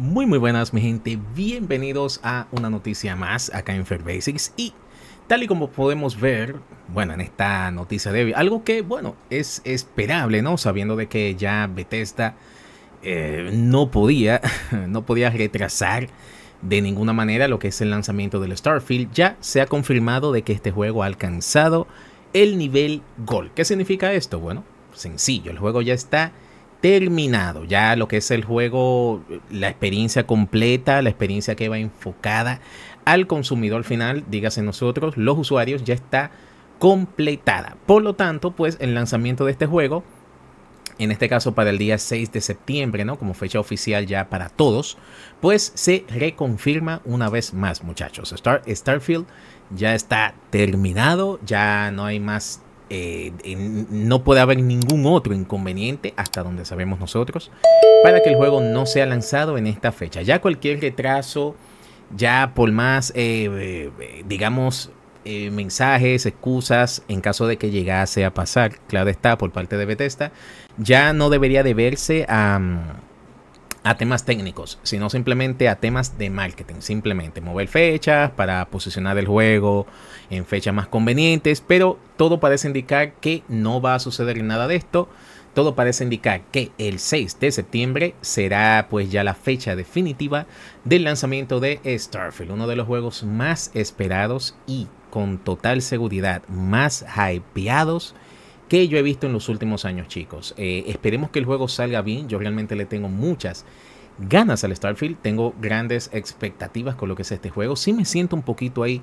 Muy muy buenas mi gente, bienvenidos a una noticia más acá en Fair Basics y tal y como podemos ver, bueno, en esta noticia de algo que bueno, es esperable, ¿no? Sabiendo de que ya Bethesda eh, no podía, no podía retrasar de ninguna manera lo que es el lanzamiento del Starfield, ya se ha confirmado de que este juego ha alcanzado el nivel gol. ¿Qué significa esto? Bueno, sencillo, el juego ya está terminado ya lo que es el juego, la experiencia completa, la experiencia que va enfocada al consumidor final, dígase nosotros, los usuarios, ya está completada. Por lo tanto, pues el lanzamiento de este juego, en este caso para el día 6 de septiembre, ¿no? Como fecha oficial ya para todos, pues se reconfirma una vez más, muchachos. Star, Starfield ya está terminado, ya no hay más eh, no puede haber ningún otro inconveniente, hasta donde sabemos nosotros, para que el juego no sea lanzado en esta fecha. Ya cualquier retraso, ya por más, eh, eh, digamos, mensajes, excusas, en caso de que llegase a pasar, claro está, por parte de Bethesda, ya no debería deberse a a temas técnicos, sino simplemente a temas de marketing. Simplemente mover fechas para posicionar el juego en fechas más convenientes, pero todo parece indicar que no va a suceder nada de esto. Todo parece indicar que el 6 de septiembre será pues ya la fecha definitiva del lanzamiento de Starfield, uno de los juegos más esperados y con total seguridad más hypeados que yo he visto en los últimos años, chicos. Eh, esperemos que el juego salga bien. Yo realmente le tengo muchas ganas al Starfield. Tengo grandes expectativas con lo que es este juego. Sí me siento un poquito ahí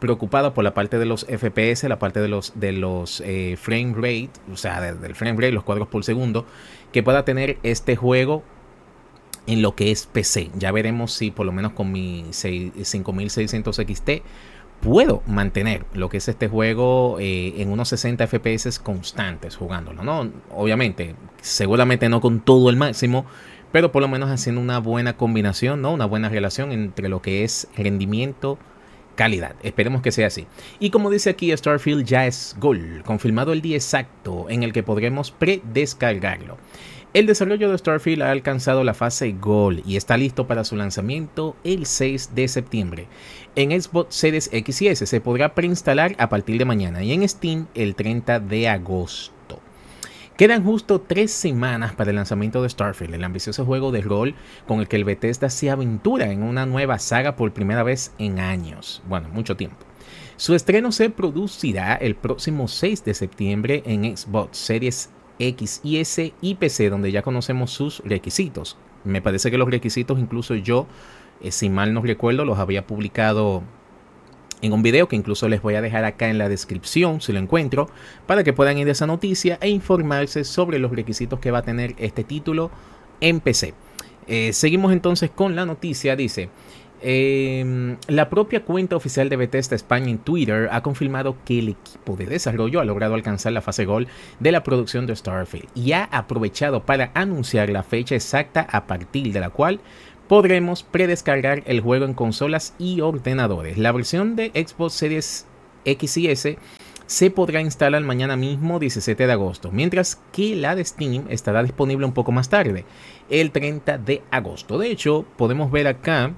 preocupado por la parte de los FPS, la parte de los, de los eh, frame rate, o sea, del frame rate, los cuadros por segundo, que pueda tener este juego en lo que es PC. Ya veremos si por lo menos con mi 5600 XT puedo mantener lo que es este juego eh, en unos 60 FPS constantes jugándolo, ¿no? Obviamente, seguramente no con todo el máximo, pero por lo menos haciendo una buena combinación, ¿no? Una buena relación entre lo que es rendimiento, calidad. Esperemos que sea así. Y como dice aquí, Starfield ya es gol, confirmado el día exacto en el que podremos predescargarlo. El desarrollo de Starfield ha alcanzado la fase gol y está listo para su lanzamiento el 6 de septiembre. En Xbox Series X y S se podrá preinstalar a partir de mañana y en Steam el 30 de agosto. Quedan justo tres semanas para el lanzamiento de Starfield, el ambicioso juego de rol con el que el Bethesda se aventura en una nueva saga por primera vez en años, bueno, mucho tiempo. Su estreno se producirá el próximo 6 de septiembre en Xbox Series x y PC, donde ya conocemos sus requisitos. Me parece que los requisitos, incluso yo, eh, si mal no recuerdo, los había publicado en un video que incluso les voy a dejar acá en la descripción si lo encuentro, para que puedan ir a esa noticia e informarse sobre los requisitos que va a tener este título en PC. Eh, seguimos entonces con la noticia, dice, Em, la propia cuenta oficial de Bethesda España en Twitter ha confirmado que el equipo de desarrollo ha logrado alcanzar la fase gol de la producción de Starfield y ha aprovechado para anunciar la fecha exacta a partir de la cual podremos predescargar el juego en consolas y ordenadores. La versión de Xbox Series X y S se podrá instalar mañana mismo 17 de agosto, mientras que la de Steam estará disponible un poco más tarde, el 30 de agosto. De hecho, podemos ver acá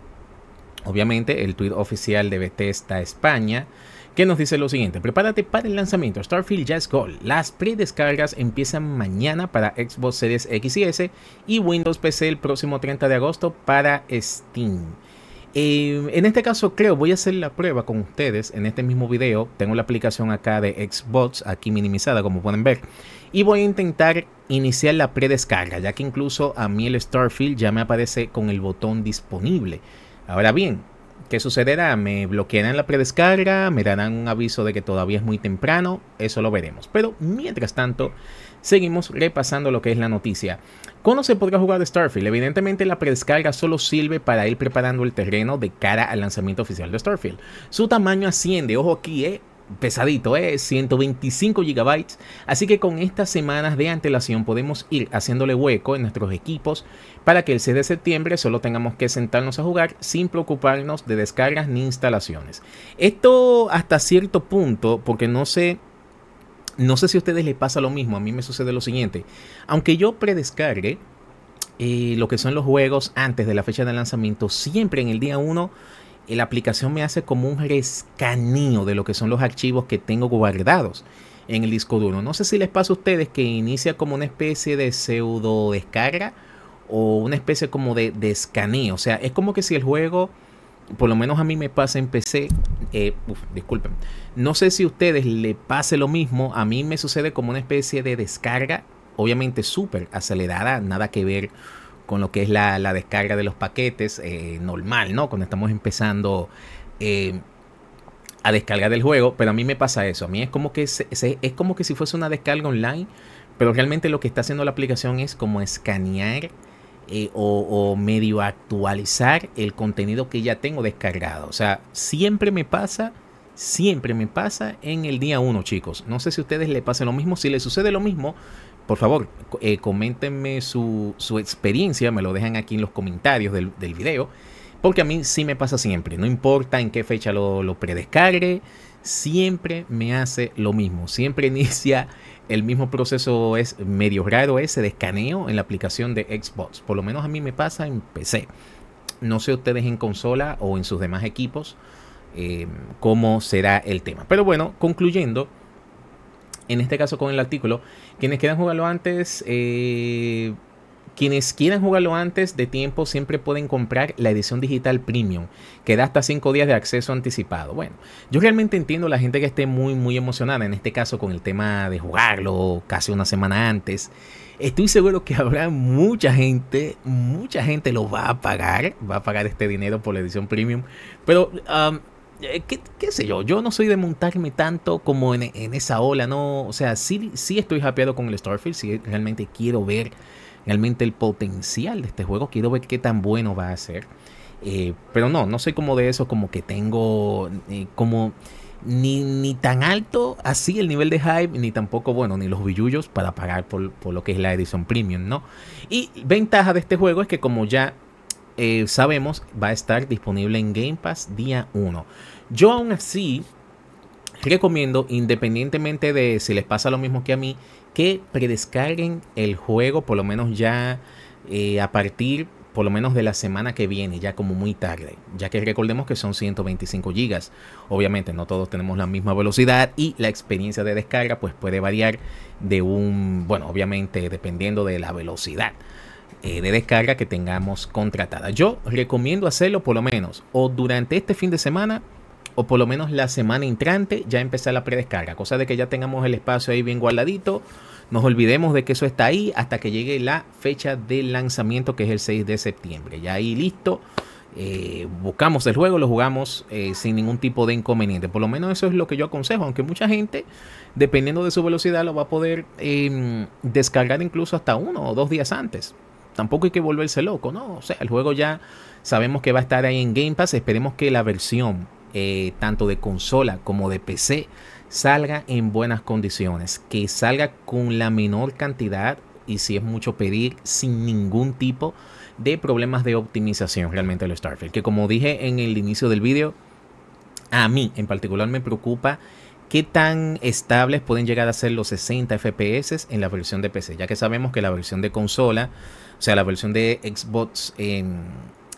Obviamente el tweet oficial de Bethesda España que nos dice lo siguiente, prepárate para el lanzamiento Starfield Jazz Gold. Las predescargas empiezan mañana para Xbox Series X y S y Windows PC el próximo 30 de agosto para Steam. Eh, en este caso creo, voy a hacer la prueba con ustedes en este mismo video. Tengo la aplicación acá de Xbox, aquí minimizada como pueden ver. Y voy a intentar iniciar la predescarga, ya que incluso a mí el Starfield ya me aparece con el botón disponible. Ahora bien, ¿qué sucederá? ¿Me bloquearán la predescarga? ¿Me darán un aviso de que todavía es muy temprano? Eso lo veremos. Pero mientras tanto, seguimos repasando lo que es la noticia. ¿Cómo se podrá jugar Starfield? Evidentemente la predescarga solo sirve para ir preparando el terreno de cara al lanzamiento oficial de Starfield. Su tamaño asciende, ojo aquí, eh, pesadito, es 125 GB. Así que con estas semanas de antelación podemos ir haciéndole hueco en nuestros equipos para que el 6 de septiembre solo tengamos que sentarnos a jugar sin preocuparnos de descargas ni instalaciones. Esto hasta cierto punto, porque no sé... No sé si a ustedes les pasa lo mismo, a mí me sucede lo siguiente. Aunque yo predescargue eh, lo que son los juegos antes de la fecha de lanzamiento, siempre en el día 1 la aplicación me hace como un rescaneo de lo que son los archivos que tengo guardados en el disco duro. No sé si les pasa a ustedes que inicia como una especie de pseudo descarga o una especie como de, de escaneo. O sea, es como que si el juego, por lo menos a mí me pasa en PC, eh, disculpen, no sé si a ustedes le pase lo mismo, a mí me sucede como una especie de descarga, obviamente súper acelerada, nada que ver con lo que es la, descarga de los paquetes eh, normal, ¿no? Cuando estamos empezando eh, a descargar el juego, pero a mí me pasa eso, a mí es como que, es como que si fuese una descarga online, pero realmente lo que está haciendo la aplicación es como escanear eh, o, medio actualizar el contenido que ya tengo descargado. O sea, siempre me pasa, siempre me pasa en el día 1, chicos. No sé si a ustedes les pasa lo mismo, si les sucede lo mismo, por favor, eh, coméntenme su, experiencia, me lo dejan aquí en los comentarios del, del, video, porque a mí sí me pasa siempre, no importa en qué fecha lo, lo predescargue, siempre me hace lo mismo, siempre inicia el mismo proceso, es medio raro ese de escaneo en la aplicación de Xbox, por lo menos a mí me pasa en PC. No sé ustedes en consola o en sus demás equipos eh, cómo será el tema. Pero bueno, concluyendo, en este caso con el artículo, quienes quieran jugarlo antes, eh, quienes quieran jugarlo antes de tiempo siempre pueden comprar la edición digital premium, que da hasta 5 días de acceso anticipado. Bueno, yo realmente entiendo la gente que esté muy, muy emocionada, en este caso con el tema de jugarlo casi una semana antes. Estoy seguro que habrá mucha gente, mucha gente lo va a pagar, va a pagar este dinero por la edición premium, pero... Um, eh, qué, sé yo, yo no soy de montarme tanto como en, esa ola, ¿no? O sea, sí, sí estoy hapeado con el Starfield, sí realmente quiero ver realmente el potencial de este juego, quiero ver qué tan bueno va a ser. Eh, pero no, no soy como de eso, como que tengo eh, como ni, tan alto así el nivel de hype, ni tampoco, bueno, ni los billullos para pagar por, por lo que es la edición premium, ¿no? Y ventaja de este juego es que como ya eh, sabemos va a estar disponible en Game Pass día 1. Yo aún así recomiendo, independientemente de si les pasa lo mismo que a mí, que predescarguen el juego por lo menos ya eh, a partir por lo menos de la semana que viene, ya como muy tarde, ya que recordemos que son 125 gigas. Obviamente no todos tenemos la misma velocidad y la experiencia de descarga pues puede variar de un, bueno, obviamente dependiendo de la velocidad. Eh, de descarga que tengamos contratada. Yo recomiendo hacerlo por lo menos o durante este fin de semana o por lo menos la semana entrante ya empezar la predescarga, cosa de que ya tengamos el espacio ahí bien guardadito, nos olvidemos de que eso está ahí hasta que llegue la fecha de lanzamiento que es el 6 de septiembre. Ya ahí listo, eh, buscamos el juego, lo jugamos eh, sin ningún tipo de inconveniente. Por lo menos eso es lo que yo aconsejo, aunque mucha gente, dependiendo de su velocidad, lo va a poder em, descargar incluso hasta uno o dos días antes tampoco hay que volverse loco, ¿no? O sea, el juego ya sabemos que va a estar ahí en Game Pass. Esperemos que la versión, eh, tanto de consola como de PC, salga en buenas condiciones, que salga con la menor cantidad y si es mucho pedir, sin ningún tipo de problemas de optimización realmente el Starfield. Que como dije en el inicio del vídeo, a mí en particular me preocupa ¿Qué tan estables pueden llegar a ser los 60 FPS en la versión de PC? Ya que sabemos que la versión de consola, o sea, la versión de Xbox en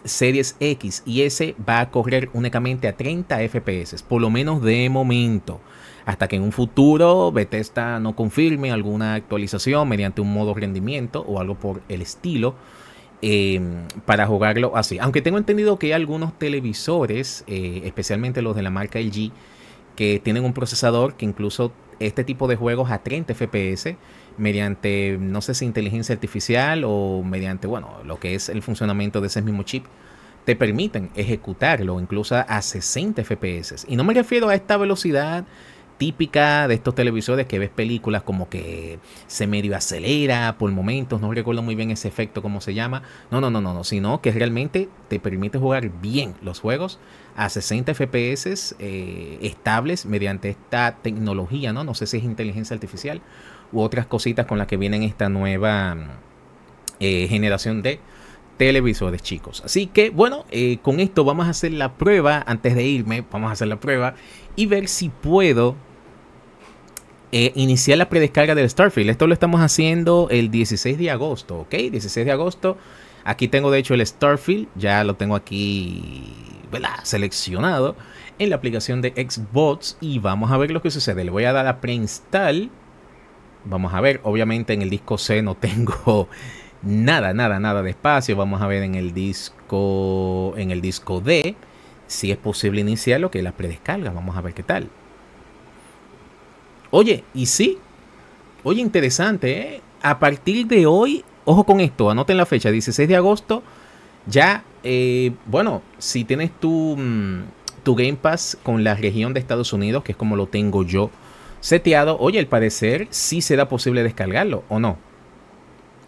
Series X y S va a correr únicamente a 30 FPS, por lo menos de momento. Hasta que en un futuro Bethesda no confirme alguna actualización mediante un modo rendimiento o algo por el estilo. Em, para jugarlo así. Aunque tengo entendido que hay algunos televisores, eh, especialmente los de la marca LG, que tienen un procesador que incluso este tipo de juegos a 30 FPS mediante, no sé si inteligencia artificial o mediante, bueno, lo que es el funcionamiento de ese mismo chip, te permiten ejecutarlo incluso a 60 FPS. Y no me refiero a esta velocidad típica de estos televisores que ves películas como que se medio acelera por momentos, no recuerdo muy bien ese efecto, cómo se llama. No, no, no, no, sino que realmente te permite jugar bien los juegos a 60 FPS eh, estables mediante esta tecnología, ¿no? No sé si es inteligencia artificial u otras cositas con las que vienen esta nueva eh, generación de televisores chicos. Así que bueno, eh, con esto vamos a hacer la prueba, antes de irme, vamos a hacer la prueba y ver si puedo eh, iniciar la predescarga del Starfield. Esto lo estamos haciendo el 16 de agosto, ¿ok? 16 de agosto. Aquí tengo de hecho el Starfield, ya lo tengo aquí seleccionado en la aplicación de Xbox y vamos a ver lo que sucede. Le voy a dar a preinstal Vamos a ver, obviamente en el disco C no tengo nada, nada, nada de espacio. Vamos a ver en el disco en el disco D si es posible iniciarlo que es la predescarga. Vamos a ver qué tal. Oye, y sí, oye, interesante, ¿eh? A partir de hoy, ojo con esto, anoten la fecha, 16 de agosto, ya, eh, bueno, si tienes tu, mm, tu Game Pass con la región de Estados Unidos, que es como lo tengo yo seteado, oye, al parecer sí será posible descargarlo, ¿o no?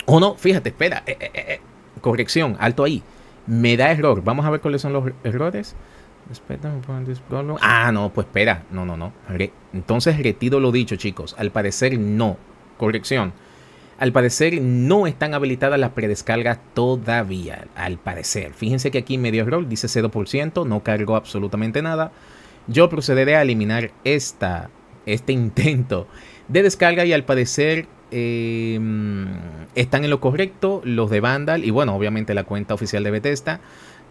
O no, fíjate, espera, eh, eh, corrección, alto ahí, me da error, vamos a ver cuáles son los errores. Ah, no, pues espera. No, no, no. Entonces retiro lo dicho, chicos. Al parecer no. Corrección. Al parecer no están habilitadas las predescargas todavía. Al parecer. Fíjense que aquí medio error dice 0%. No cargo absolutamente nada. Yo procederé a eliminar esta, este intento de descarga y al parecer em, están en lo correcto los de Vandal y bueno, obviamente la cuenta oficial de Bethesda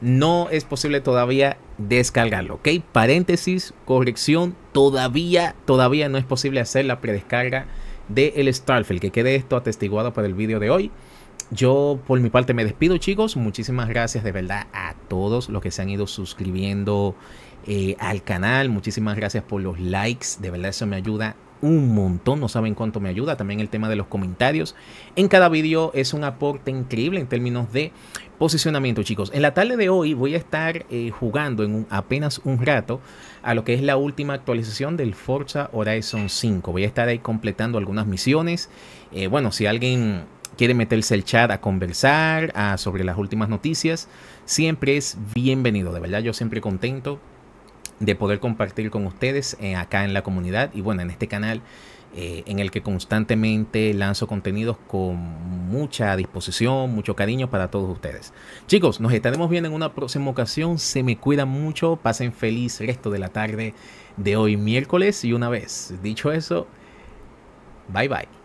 no es posible todavía descargarlo, ¿ok? Paréntesis, corrección, todavía, todavía no es posible hacer la predescarga del el Starfield. Que quede esto atestiguado para el vídeo de hoy. Yo por mi parte me despido chicos, muchísimas gracias de verdad a todos los que se han ido suscribiendo eh, al canal, muchísimas gracias por los likes, de verdad eso me ayuda un montón, no saben cuánto me ayuda. También el tema de los comentarios. En cada vídeo es un aporte increíble en términos de posicionamiento, chicos. En la tarde de hoy voy a estar eh, jugando en apenas un rato a lo que es la última actualización del Forza Horizon 5. Voy a estar ahí completando algunas misiones. Eh, bueno, si alguien quiere meterse el chat a conversar sobre las últimas noticias, siempre es bienvenido. De verdad, yo siempre contento de poder compartir con ustedes eh, acá en la comunidad y bueno, en este canal eh, en el que constantemente lanzo contenidos con mucha disposición, mucho cariño para todos ustedes. Chicos, nos estaremos viendo en una próxima ocasión. Se me cuida mucho. Pasen feliz resto de la tarde de hoy miércoles y una vez dicho eso, bye bye.